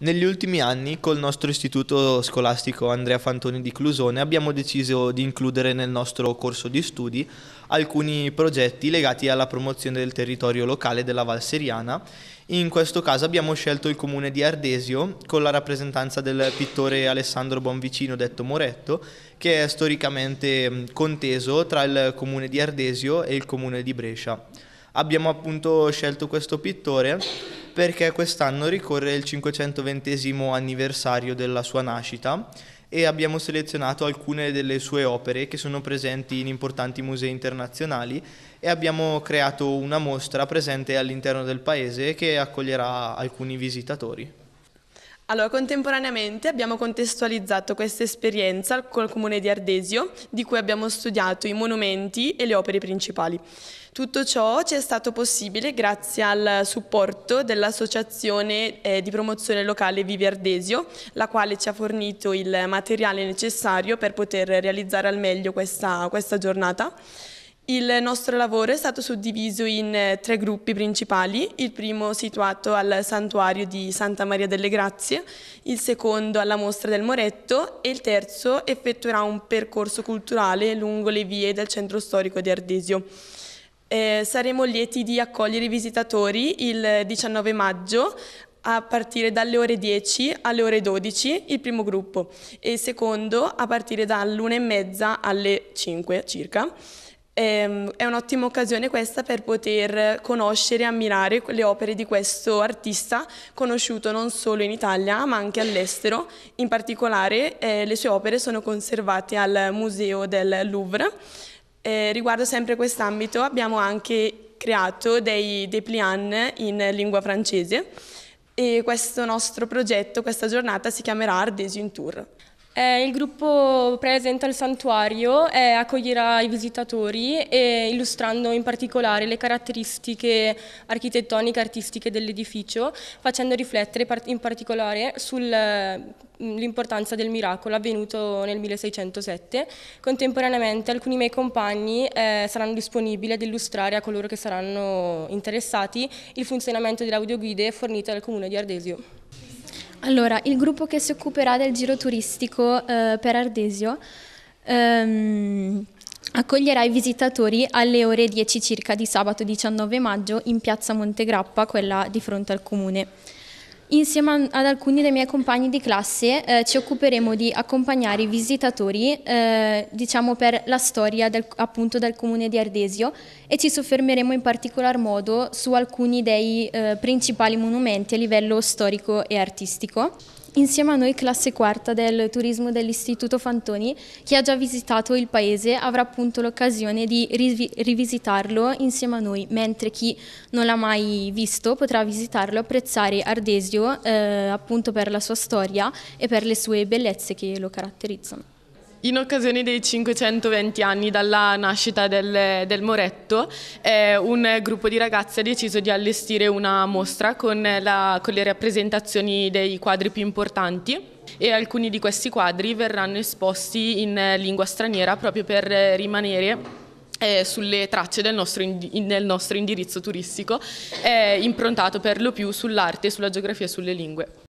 Negli ultimi anni, col nostro istituto scolastico Andrea Fantoni di Clusone, abbiamo deciso di includere nel nostro corso di studi alcuni progetti legati alla promozione del territorio locale della Val Seriana. In questo caso abbiamo scelto il comune di Ardesio, con la rappresentanza del pittore Alessandro Bonvicino, detto Moretto, che è storicamente mm, conteso tra il comune di Ardesio e il comune di Brescia. Abbiamo appunto scelto questo pittore perché quest'anno ricorre il 520 anniversario della sua nascita e abbiamo selezionato alcune delle sue opere che sono presenti in importanti musei internazionali e abbiamo creato una mostra presente all'interno del paese che accoglierà alcuni visitatori. Allora, contemporaneamente abbiamo contestualizzato questa esperienza col comune di Ardesio, di cui abbiamo studiato i monumenti e le opere principali. Tutto ciò ci è stato possibile grazie al supporto dell'Associazione eh, di promozione locale Vivi Ardesio, la quale ci ha fornito il materiale necessario per poter realizzare al meglio questa, questa giornata. Il nostro lavoro è stato suddiviso in eh, tre gruppi principali, il primo situato al santuario di Santa Maria delle Grazie, il secondo alla mostra del Moretto e il terzo effettuerà un percorso culturale lungo le vie del centro storico di Ardesio. Eh, saremo lieti di accogliere i visitatori il 19 maggio a partire dalle ore 10 alle ore 12 il primo gruppo e il secondo a partire dall'una e mezza alle 5 circa. Ehm, è un'ottima occasione questa per poter conoscere e ammirare le opere di questo artista conosciuto non solo in Italia ma anche all'estero, in particolare eh, le sue opere sono conservate al Museo del Louvre. Eh, riguardo sempre quest'ambito abbiamo anche creato dei, dei in lingua francese e questo nostro progetto, questa giornata si chiamerà Ardesi in Tour. Eh, il gruppo presenta il santuario e accoglierà i visitatori e, illustrando in particolare le caratteristiche architettoniche e artistiche dell'edificio, facendo riflettere in particolare sull'importanza mm, del miracolo avvenuto nel 1607. Contemporaneamente alcuni miei compagni eh, saranno disponibili ad illustrare a coloro che saranno interessati il funzionamento delle audioguide fornite dal Comune di Ardesio. Allora, il gruppo che si occuperà del giro turistico eh, per Ardesio ehm, accoglierà i visitatori alle ore 10 circa di sabato 19 maggio in piazza Montegrappa, quella di fronte al comune. Insieme ad alcuni dei miei compagni di classe eh, ci occuperemo di accompagnare i visitatori eh, diciamo per la storia del, appunto del comune di Ardesio e ci soffermeremo in particolar modo su alcuni dei eh, principali monumenti a livello storico e artistico insieme a noi classe quarta del turismo dell'Istituto Fantoni. Chi ha già visitato il paese avrà appunto l'occasione di rivisitarlo insieme a noi, mentre chi non l'ha mai visto potrà visitarlo, apprezzare Ardesio eh, appunto per la sua storia e per le sue bellezze che lo caratterizzano. In occasione dei 520 anni dalla nascita del, del Moretto, eh, un gruppo di ragazzi ha deciso di allestire una mostra con, la, con le rappresentazioni dei quadri più importanti e alcuni di questi quadri verranno esposti in lingua straniera proprio per rimanere eh, sulle tracce del nostro, del nostro indirizzo turistico, eh, improntato per lo più sull'arte, sulla geografia e sulle lingue.